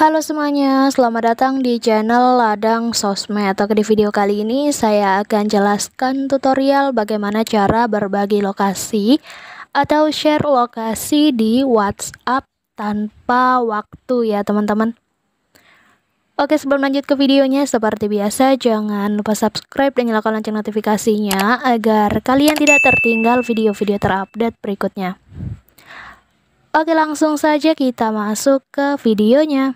Halo semuanya, selamat datang di channel Ladang Sosmed. Oke, di video kali ini saya akan jelaskan tutorial bagaimana cara berbagi lokasi atau share lokasi di WhatsApp tanpa waktu ya teman-teman. Oke, sebelum lanjut ke videonya, seperti biasa jangan lupa subscribe dan nyalakan lonceng notifikasinya agar kalian tidak tertinggal video-video terupdate berikutnya. Oke langsung saja kita masuk ke videonya.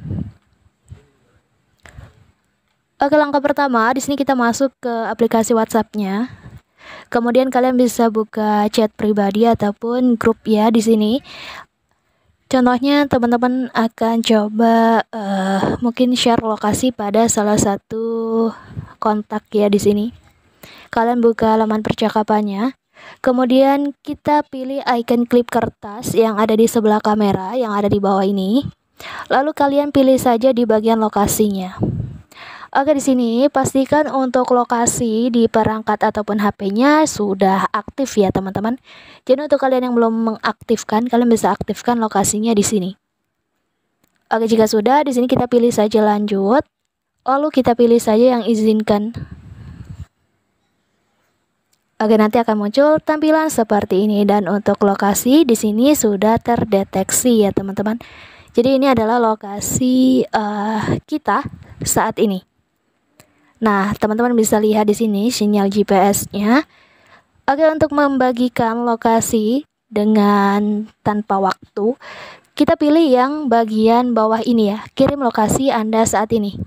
Oke langkah pertama di sini kita masuk ke aplikasi WhatsAppnya. Kemudian kalian bisa buka chat pribadi ataupun grup ya di sini. Contohnya teman-teman akan coba uh, mungkin share lokasi pada salah satu kontak ya di sini. Kalian buka laman percakapannya. Kemudian kita pilih icon klip kertas yang ada di sebelah kamera yang ada di bawah ini. Lalu kalian pilih saja di bagian lokasinya. Oke di sini pastikan untuk lokasi di perangkat ataupun HP-nya sudah aktif ya teman-teman. Jadi untuk kalian yang belum mengaktifkan, kalian bisa aktifkan lokasinya di sini. Oke jika sudah, di sini kita pilih saja lanjut. Lalu kita pilih saja yang izinkan. Oke, nanti akan muncul tampilan seperti ini dan untuk lokasi di sini sudah terdeteksi ya, teman-teman. Jadi ini adalah lokasi uh, kita saat ini. Nah, teman-teman bisa lihat di sini sinyal GPS-nya. Oke, untuk membagikan lokasi dengan tanpa waktu, kita pilih yang bagian bawah ini ya. Kirim lokasi Anda saat ini.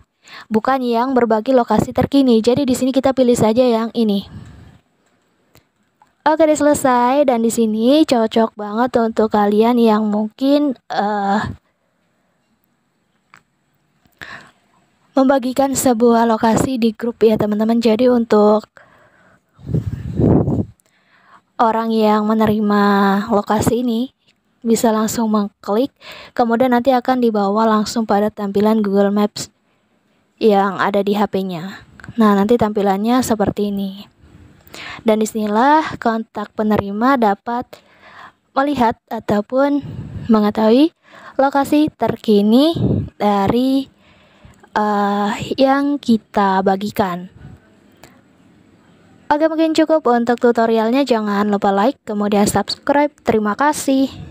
Bukan yang berbagi lokasi terkini. Jadi di sini kita pilih saja yang ini. Oke deh selesai dan di sini cocok banget untuk kalian yang mungkin uh, membagikan sebuah lokasi di grup ya teman-teman. Jadi untuk orang yang menerima lokasi ini bisa langsung mengklik, kemudian nanti akan dibawa langsung pada tampilan Google Maps yang ada di HP-nya. Nah, nanti tampilannya seperti ini. Dan disinilah kontak penerima dapat melihat ataupun mengetahui lokasi terkini dari uh, yang kita bagikan. Oke mungkin cukup untuk tutorialnya jangan lupa like kemudian subscribe. Terima kasih.